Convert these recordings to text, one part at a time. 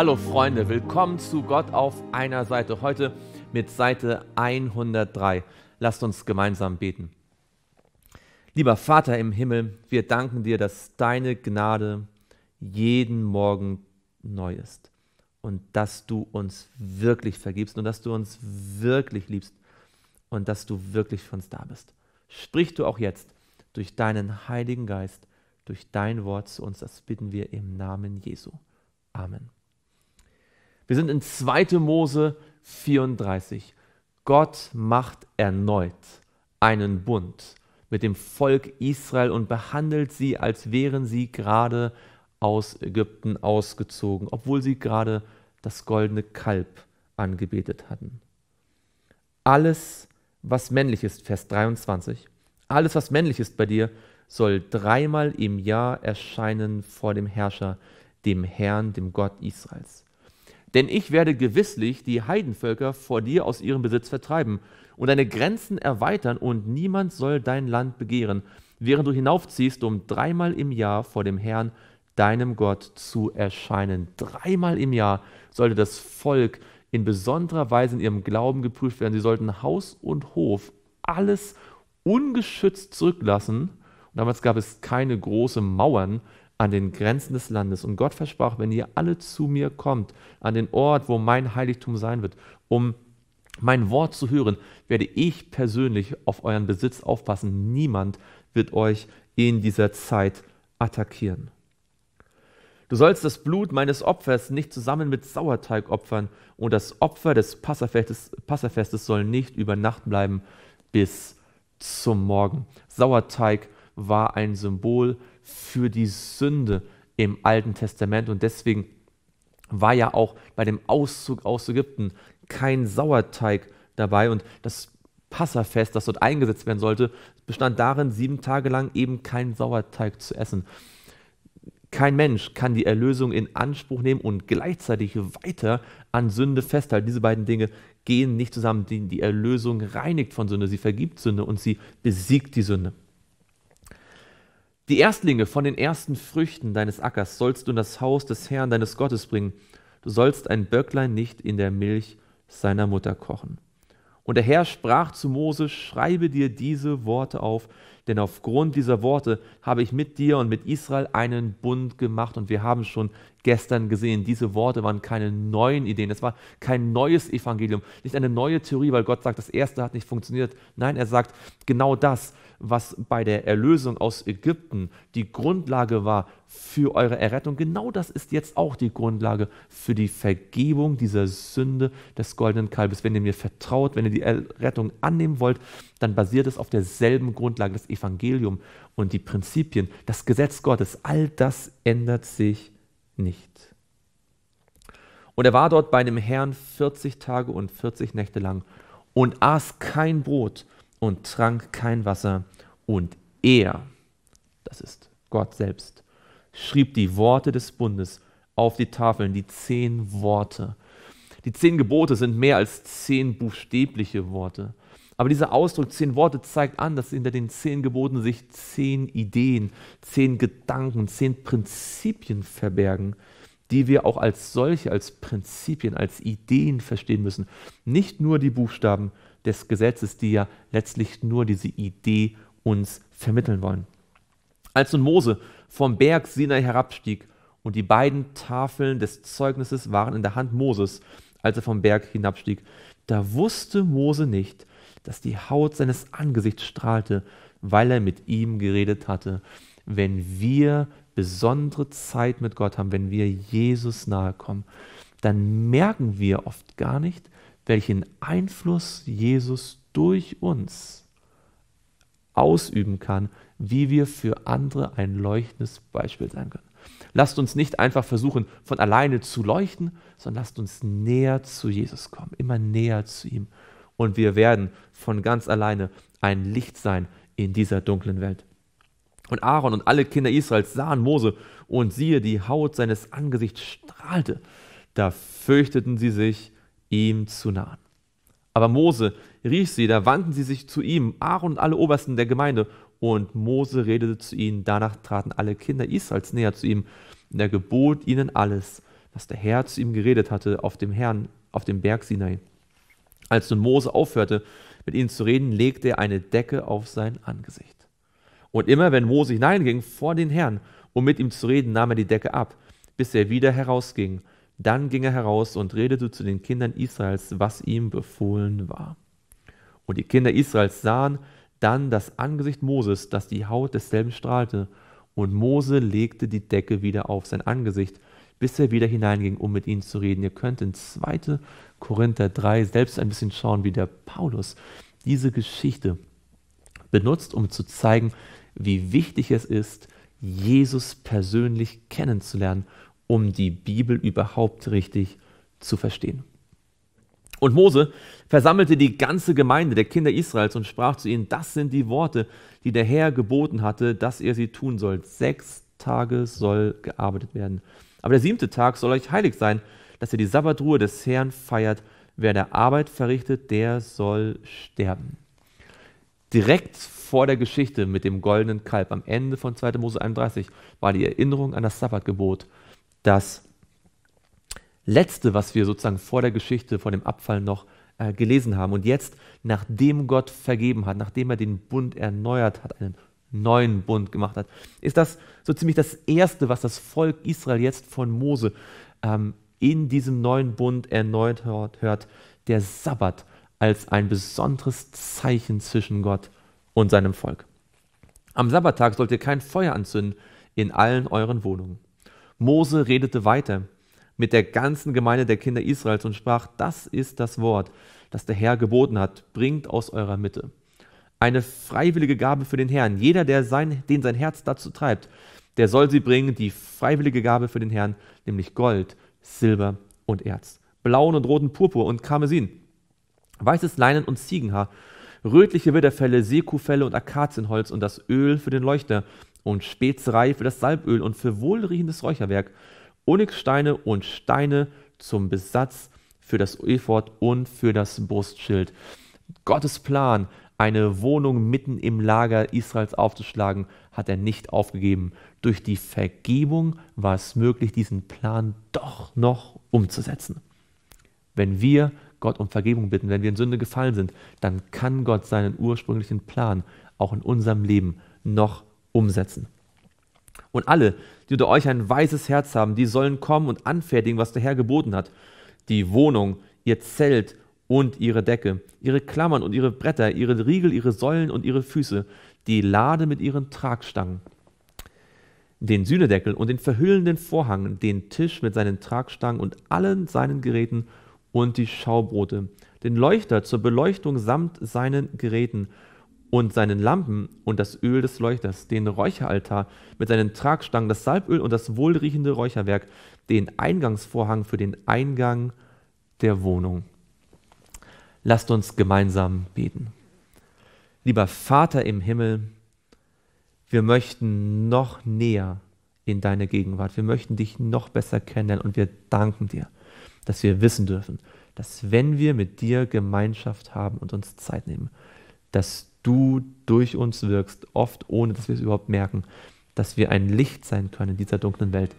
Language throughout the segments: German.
Hallo Freunde, willkommen zu Gott auf einer Seite. Heute mit Seite 103. Lasst uns gemeinsam beten. Lieber Vater im Himmel, wir danken dir, dass deine Gnade jeden Morgen neu ist und dass du uns wirklich vergibst und dass du uns wirklich liebst und dass du wirklich für uns da bist. Sprich du auch jetzt durch deinen Heiligen Geist, durch dein Wort zu uns, das bitten wir im Namen Jesu. Amen. Wir sind in 2. Mose 34. Gott macht erneut einen Bund mit dem Volk Israel und behandelt sie, als wären sie gerade aus Ägypten ausgezogen, obwohl sie gerade das goldene Kalb angebetet hatten. Alles, was männlich ist, Vers 23, alles, was männlich ist bei dir, soll dreimal im Jahr erscheinen vor dem Herrscher, dem Herrn, dem Gott Israels. Denn ich werde gewisslich die Heidenvölker vor dir aus ihrem Besitz vertreiben und deine Grenzen erweitern, und niemand soll dein Land begehren, während du hinaufziehst, um dreimal im Jahr vor dem Herrn, deinem Gott, zu erscheinen. Dreimal im Jahr sollte das Volk in besonderer Weise in ihrem Glauben geprüft werden. Sie sollten Haus und Hof alles ungeschützt zurücklassen. Und damals gab es keine großen Mauern, an den Grenzen des Landes. Und Gott versprach, wenn ihr alle zu mir kommt, an den Ort, wo mein Heiligtum sein wird, um mein Wort zu hören, werde ich persönlich auf euren Besitz aufpassen. Niemand wird euch in dieser Zeit attackieren. Du sollst das Blut meines Opfers nicht zusammen mit Sauerteig opfern und das Opfer des Passafestes, Passafestes soll nicht über Nacht bleiben bis zum Morgen. Sauerteig war ein Symbol für die Sünde im Alten Testament. Und deswegen war ja auch bei dem Auszug aus Ägypten kein Sauerteig dabei. Und das Passafest, das dort eingesetzt werden sollte, bestand darin, sieben Tage lang eben keinen Sauerteig zu essen. Kein Mensch kann die Erlösung in Anspruch nehmen und gleichzeitig weiter an Sünde festhalten. Diese beiden Dinge gehen nicht zusammen. Die, Erlösung reinigt von Sünde, sie vergibt Sünde und sie besiegt die Sünde. Die Erstlinge von den ersten Früchten deines Ackers sollst du in das Haus des Herrn deines Gottes bringen. Du sollst ein Böcklein nicht in der Milch seiner Mutter kochen. Und der Herr sprach zu Mose, schreibe dir diese Worte auf, denn aufgrund dieser Worte habe ich mit dir und mit Israel einen Bund gemacht und wir haben schon gestern gesehen. Diese Worte waren keine neuen Ideen. Es war kein neues Evangelium, nicht eine neue Theorie, weil Gott sagt, das erste hat nicht funktioniert. Nein, er sagt, genau das, was bei der Erlösung aus Ägypten die Grundlage war für eure Errettung, genau das ist jetzt auch die Grundlage für die Vergebung dieser Sünde des goldenen Kalbes. Wenn ihr mir vertraut, wenn ihr die Errettung annehmen wollt, dann basiert es auf derselben Grundlage, das Evangelium und die Prinzipien, das Gesetz Gottes. All das ändert sich nicht. Und er war dort bei dem Herrn 40 Tage und 40 Nächte lang und aß kein Brot und trank kein Wasser. Und er, das ist Gott selbst, schrieb die Worte des Bundes auf die Tafeln, die zehn Worte. Die zehn Gebote sind mehr als zehn buchstäbliche Worte. Aber dieser Ausdruck zehn Worte zeigt an, dass hinter den zehn Geboten sich zehn Ideen, zehn Gedanken, zehn Prinzipien verbergen, die wir auch als solche, als Prinzipien, als Ideen verstehen müssen. Nicht nur die Buchstaben des Gesetzes, die ja letztlich nur diese Idee uns vermitteln wollen. Als nun Mose vom Berg Sinai herabstieg und die beiden Tafeln des Zeugnisses waren in der Hand Moses, als er vom Berg hinabstieg, da wusste Mose nicht, dass die Haut seines Angesichts strahlte, weil er mit ihm geredet hatte. Wenn wir besondere Zeit mit Gott haben, wenn wir Jesus nahe kommen, dann merken wir oft gar nicht, welchen Einfluss Jesus durch uns ausüben kann, wie wir für andere ein leuchtendes Beispiel sein können. Lasst uns nicht einfach versuchen, von alleine zu leuchten, sondern lasst uns näher zu Jesus kommen, immer näher zu ihm und wir werden von ganz alleine ein Licht sein in dieser dunklen Welt. Und Aaron und alle Kinder Israels sahen Mose und siehe, die Haut seines Angesichts strahlte. Da fürchteten sie sich, ihm zu nahen. Aber Mose rief sie, da wandten sie sich zu ihm, Aaron und alle Obersten der Gemeinde. Und Mose redete zu ihnen, danach traten alle Kinder Israels näher zu ihm. Und er gebot ihnen alles, was der Herr zu ihm geredet hatte, auf dem Herrn, auf dem Berg Sinai. Als nun Mose aufhörte, mit ihnen zu reden, legte er eine Decke auf sein Angesicht. Und immer, wenn Mose hineinging vor den Herrn, um mit ihm zu reden, nahm er die Decke ab, bis er wieder herausging. Dann ging er heraus und redete zu den Kindern Israels, was ihm befohlen war. Und die Kinder Israels sahen dann das Angesicht Moses, dass die Haut desselben strahlte. Und Mose legte die Decke wieder auf sein Angesicht, bis er wieder hineinging, um mit ihnen zu reden. Ihr könnt in 2. Korinther 3 selbst ein bisschen schauen, wie der Paulus diese Geschichte benutzt, um zu zeigen, wie wichtig es ist, Jesus persönlich kennenzulernen, um die Bibel überhaupt richtig zu verstehen. Und Mose versammelte die ganze Gemeinde der Kinder Israels und sprach zu ihnen, das sind die Worte, die der Herr geboten hatte, dass ihr sie tun sollt. Sechs Tage soll gearbeitet werden. Aber der siebte Tag soll euch heilig sein, dass ihr die Sabbatruhe des Herrn feiert. Wer der Arbeit verrichtet, der soll sterben. Direkt vor der Geschichte mit dem goldenen Kalb am Ende von 2. Mose 31 war die Erinnerung an das Sabbatgebot, das letzte, was wir sozusagen vor der Geschichte vor dem Abfall noch äh, gelesen haben. Und jetzt, nachdem Gott vergeben hat, nachdem er den Bund erneuert hat, einen neuen Bund gemacht hat, ist das so ziemlich das Erste, was das Volk Israel jetzt von Mose ähm, in diesem neuen Bund erneut hört, hört, der Sabbat als ein besonderes Zeichen zwischen Gott und seinem Volk. Am Sabbattag sollt ihr kein Feuer anzünden in allen euren Wohnungen. Mose redete weiter mit der ganzen Gemeinde der Kinder Israels und sprach, das ist das Wort, das der Herr geboten hat, bringt aus eurer Mitte eine freiwillige Gabe für den Herrn. Jeder, der sein, den sein Herz dazu treibt, der soll sie bringen, die freiwillige Gabe für den Herrn, nämlich Gold, Silber und Erz, blauen und roten Purpur und Karmesin, weißes Leinen und Ziegenhaar, rötliche Widderfelle, Seekuhfelle und Akazienholz und das Öl für den Leuchter und Spezerei für das Salböl und für wohlriechendes Räucherwerk, Onyxsteine und Steine zum Besatz für das Efort und für das Brustschild. Gottes Plan, eine Wohnung mitten im Lager Israels aufzuschlagen, hat er nicht aufgegeben. Durch die Vergebung war es möglich, diesen Plan doch noch umzusetzen. Wenn wir Gott um Vergebung bitten, wenn wir in Sünde gefallen sind, dann kann Gott seinen ursprünglichen Plan auch in unserem Leben noch umsetzen. Und alle, die unter euch ein weißes Herz haben, die sollen kommen und anfertigen, was der Herr geboten hat. Die Wohnung, ihr Zelt, und ihre Decke, ihre Klammern und ihre Bretter, ihre Riegel, ihre Säulen und ihre Füße, die Lade mit ihren Tragstangen, den Sühnedeckel und den verhüllenden Vorhang, den Tisch mit seinen Tragstangen und allen seinen Geräten und die Schaubrote, den Leuchter zur Beleuchtung samt seinen Geräten und seinen Lampen und das Öl des Leuchters, den Räucheraltar mit seinen Tragstangen, das Salböl und das wohlriechende Räucherwerk, den Eingangsvorhang für den Eingang der Wohnung. Lasst uns gemeinsam beten. Lieber Vater im Himmel, wir möchten noch näher in deine Gegenwart. Wir möchten dich noch besser kennenlernen und wir danken dir, dass wir wissen dürfen, dass wenn wir mit dir Gemeinschaft haben und uns Zeit nehmen, dass du durch uns wirkst, oft ohne dass wir es überhaupt merken, dass wir ein Licht sein können in dieser dunklen Welt.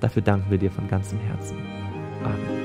Dafür danken wir dir von ganzem Herzen. Amen.